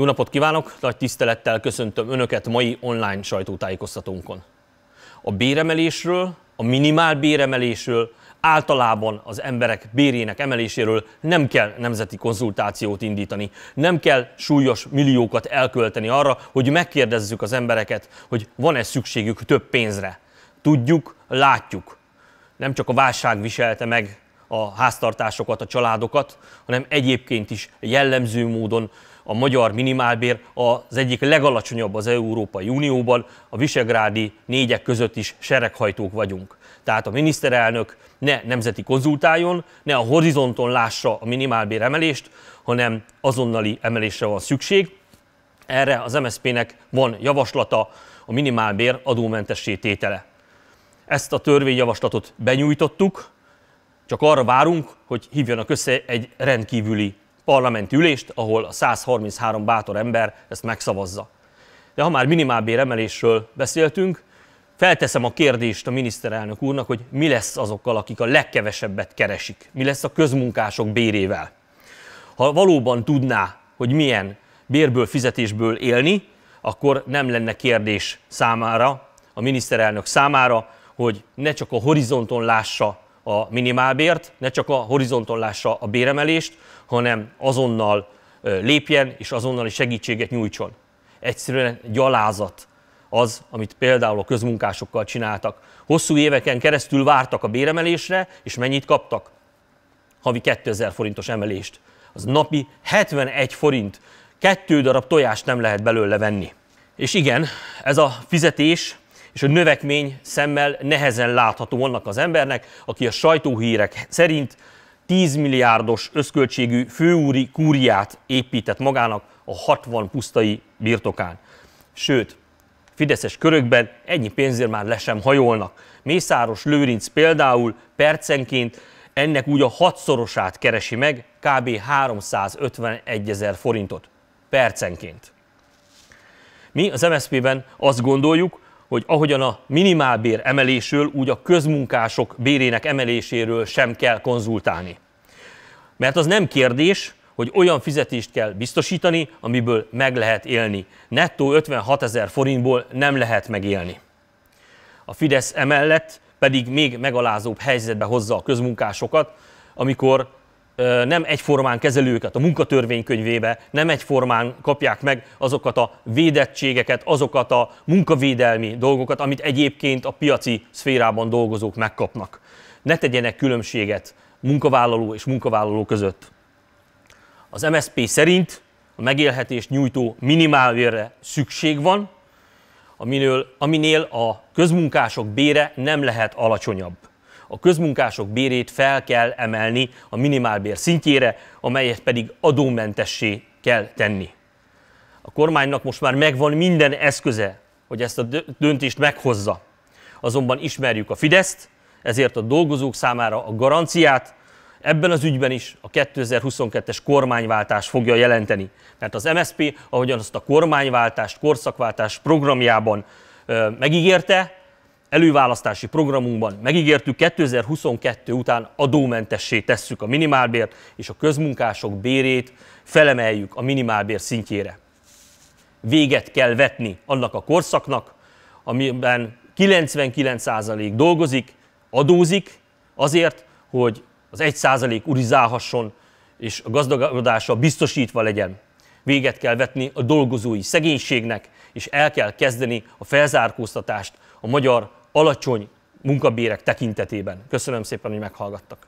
Jó napot kívánok, nagy tisztelettel köszöntöm Önöket mai online sajtótájékoztatónkon. A béremelésről, a minimál béremelésről, általában az emberek bérének emeléséről nem kell nemzeti konzultációt indítani, nem kell súlyos milliókat elkölteni arra, hogy megkérdezzük az embereket, hogy van-e szükségük több pénzre. Tudjuk, látjuk. Nem csak a válság viselte meg a háztartásokat, a családokat, hanem egyébként is jellemző módon a magyar minimálbér az egyik legalacsonyabb az Európai Unióban, a visegrádi négyek között is sereghajtók vagyunk. Tehát a miniszterelnök ne nemzeti konzultáljon, ne a horizonton lássa a minimálbér emelést, hanem azonnali emelésre van szükség. Erre az MSZP-nek van javaslata a minimálbér adómentessé tétele. Ezt a törvényjavaslatot benyújtottuk, csak arra várunk, hogy hívjanak össze egy rendkívüli parlamenti ülést, ahol a 133 bátor ember ezt megszavazza. De ha már minimálbér emelésről beszéltünk, felteszem a kérdést a miniszterelnök úrnak, hogy mi lesz azokkal, akik a legkevesebbet keresik. Mi lesz a közmunkások bérével. Ha valóban tudná, hogy milyen bérből, fizetésből élni, akkor nem lenne kérdés számára, a miniszterelnök számára, hogy ne csak a horizonton lássa a minimálbért, ne csak a horizontollásra a béremelést, hanem azonnal lépjen és azonnali segítséget nyújtson. Egyszerűen gyalázat az, amit például a közmunkásokkal csináltak. Hosszú éveken keresztül vártak a béremelésre, és mennyit kaptak? Havi 2000 forintos emelést. Az napi 71 forint. Kettő darab tojást nem lehet belőle venni. És igen, ez a fizetés és a növekmény szemmel nehezen látható annak az embernek, aki a sajtóhírek szerint 10 milliárdos összköltségű főúri kúriát épített magának a 60 pusztai birtokán. Sőt, fideszes körökben ennyi pénzért már le sem hajolnak. Mészáros Lőrinc például percenként ennek úgy a hatszorosát keresi meg, kb. 351 ezer forintot percenként. Mi az MSZP-ben azt gondoljuk, hogy ahogyan a minimálbér emelésről, úgy a közmunkások bérének emeléséről sem kell konzultálni. Mert az nem kérdés, hogy olyan fizetést kell biztosítani, amiből meg lehet élni. Nettó 56 ezer forintból nem lehet megélni. A Fidesz emellett pedig még megalázóbb helyzetbe hozza a közmunkásokat, amikor nem egyformán kezelő őket a munkatörvénykönyvébe, nem egyformán kapják meg azokat a védettségeket, azokat a munkavédelmi dolgokat, amit egyébként a piaci szférában dolgozók megkapnak. Ne tegyenek különbséget munkavállaló és munkavállaló között. Az MSP szerint a megélhetés nyújtó minimálvérre szükség van, aminél a közmunkások bére nem lehet alacsonyabb a közmunkások bérét fel kell emelni a minimálbér szintjére, amelyet pedig adómentessé kell tenni. A kormánynak most már megvan minden eszköze, hogy ezt a döntést meghozza. Azonban ismerjük a Fideszt, ezért a dolgozók számára a garanciát ebben az ügyben is a 2022-es kormányváltás fogja jelenteni. Mert az MSP, ahogyan azt a kormányváltást, korszakváltás programjában megígérte, előválasztási programunkban megígértük, 2022 után adómentessé tesszük a minimálbért, és a közmunkások bérét felemeljük a minimálbér szintjére. Véget kell vetni annak a korszaknak, amiben 99% dolgozik, adózik azért, hogy az 1% urizálhasson, és a gazdagodása biztosítva legyen. Véget kell vetni a dolgozói szegénységnek, és el kell kezdeni a felzárkóztatást a magyar alacsony munkabérek tekintetében. Köszönöm szépen, hogy meghallgattak.